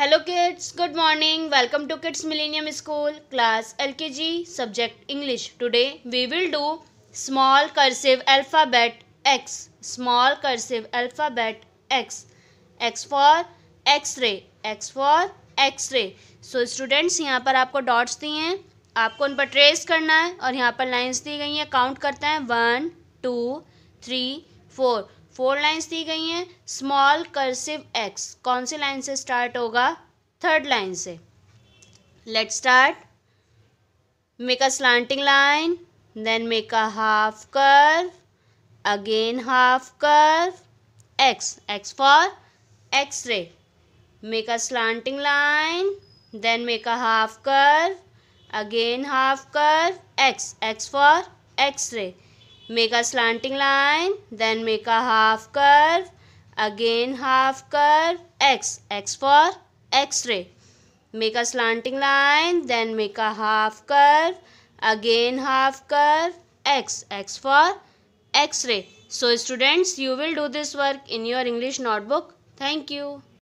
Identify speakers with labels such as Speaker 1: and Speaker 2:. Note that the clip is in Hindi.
Speaker 1: Hello kids good morning welcome to Kids Millennium School class LKG subject English today we will do small cursive alphabet X small cursive alphabet X X for x-ray X for x-ray so students यहाँ पर आपको डॉट्स दिए हैं आपको उन पर ट्रेस करना है और यहाँ पर लाइन्स दी गई हैं काउंट करते हैं one two three four four lines दी गई हैं स्मॉल करसिव एक्स कौन सी लाइन से स्टार्ट होगा थर्ड लाइन से let start make a slanting line then make a half curve again half curve X X for x-ray make a slanting line then make a half curve again half curve X X for x-ray Make a slanting line, then make a half curve, again half curve, x, x for x-ray. Make a slanting line, then make a half curve, again half curve, x, x for x-ray. So students, you will do this work in your English notebook. Thank you.